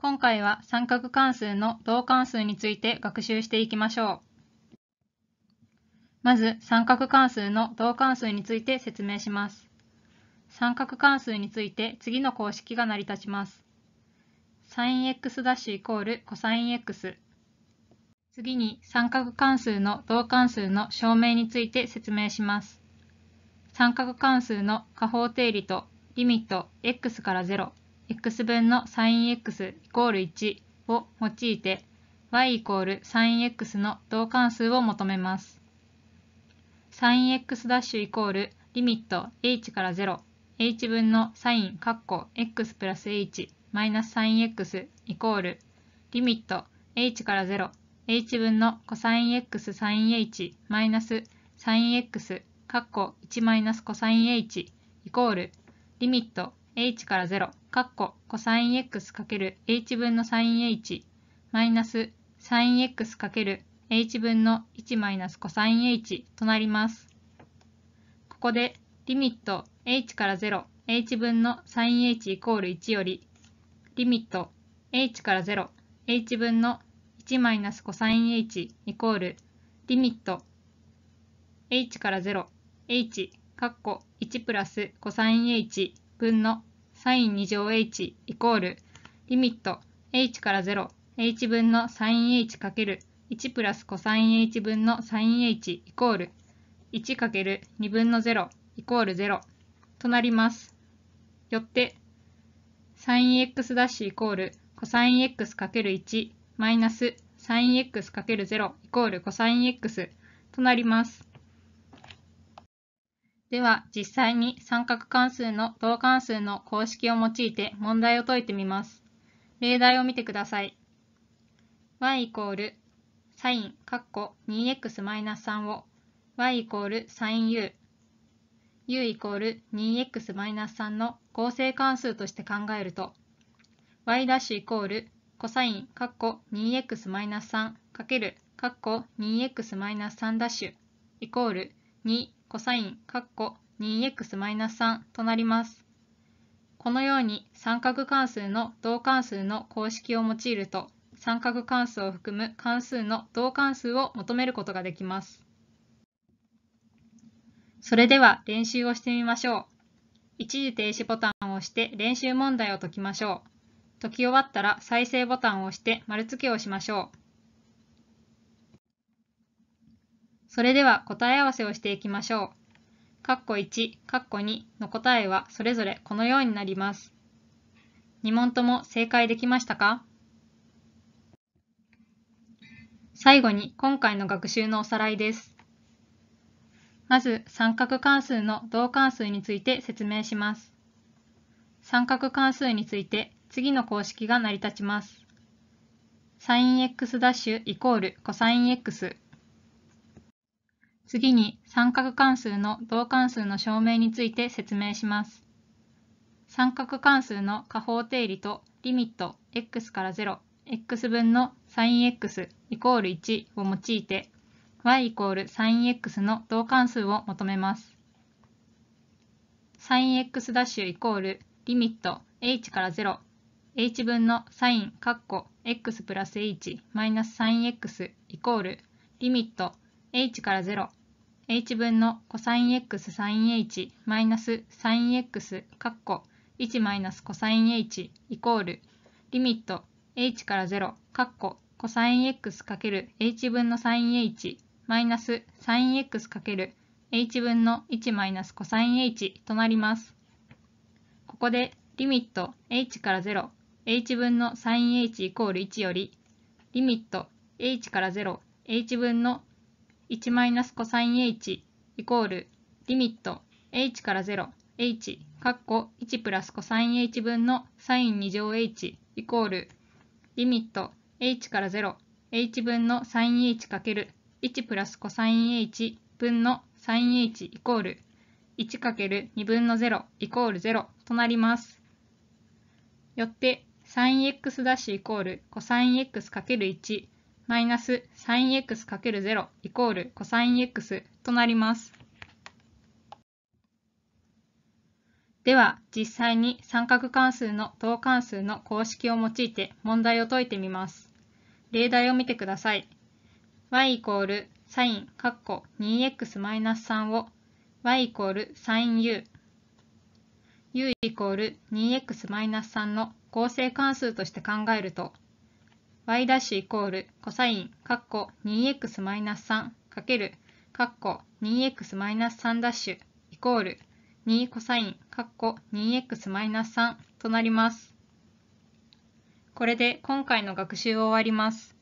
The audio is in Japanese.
今回は三角関数の同関数について学習していきましょう。まず、三角関数の同関数について説明します。三角関数について次の公式が成り立ちます。sinx' イコール cosx。次に三角関数の同関数の証明について説明します。三角関数の下方定理とリミット x から0 x 分の sinx イコール1を用いて y イコール sinx の同関数を求めます。sinx ダッシュイコールリミット h から 0h 分の sin カッコ x プラス h マイナス sinx イコールリミット h から 0h 分の cosxsinh マイナス sinx カッコ1マイナス cosinh イコールリミット h から0かっこ cosx×h 分の sinh マイナス sinx×h 分の1マイナス cosinh となります。ここでリミット h から 0h 分の sinh イコール1よりリミット h から 0h 分の1マイナス c o s i h イコールリミット h から 0h かっこ1プラス c o s i h 分のサイン2乗 h イコールリミット h から 0h 分のサイン h かける1プラスコサイン h 分のサイン h イコール1かける2分の0イコール0となります。よってサイン x ダッシュイコールコサイン x かける1マイナスサイン x かける0イコールコサイン x となります。では、実際に三角関数の等関数の公式を用いて問題を解いてみます。例題を見てください。y イコールサイン、カッコ 2x-3 を y イコールサイン u、u イコール 2x-3 の合成関数として考えると、y' イコールコサイン、カッコ 2x-3 かける、カッコ 2x-3' イコール2コサイン、カッ 2x-3 となります。このように三角関数の同関数の公式を用いると、三角関数を含む関数の同関数を求めることができます。それでは練習をしてみましょう。一時停止ボタンを押して練習問題を解きましょう。解き終わったら再生ボタンを押して丸付けをしましょう。それでは答え合わせをしていきましょう。かっこ1、かっこ2の答えはそれぞれこのようになります。2問とも正解できましたか最後に今回の学習のおさらいです。まず三角関数の同関数について説明します。三角関数について次の公式が成り立ちます。sin x' イコール c o s i n x 次に三角関数の同関数の証明について説明します。三角関数の加法定理とリミット x から 0x 分の sinx イコール1を用いて y イコール sinx の同関数を求めます。sinx' ダッシュイコールリミット h から 0h 分の sin カッコ x プラス h マイナス sinx イコールリミット h から0 h 分の cosx sinh マイナス sinx カッコ1マイナス cosinh イコールリミット h から0カッコ cosx かける h 分の sinh マイナス sinx かける h 分の1マイナス cosinh となります。ここでリミット h から 0h 分の sinh イコール1よりリミット h から 0h 分の1 c o s i h イコールリミット h から 0h カッコ1プラス c o s ン h 分の sin2 乗 h イコールリミット h から 0h 分の sinh かける1プラス c o s ン h 分の sinh イコール1かける2分の0イコール0となります。よって sinx' イコール c o s ン X かける1マイナス sin(x)×0 イコール cosine(x) となります。では実際に三角関数の等関数の公式を用いて問題を解いてみます。例題を見てください。y イコール sin カッコ 2x-3 を y イコール sinU u イコール 2x-3 の合成関数として考えると y' イコールコサイン、カッコ 2x-3 マイナスかける、カッコ 2x-3 マイナスダッシュイコール2コサイン、カッコ 2x-3 マイナスとなります。これで今回の学習を終わります。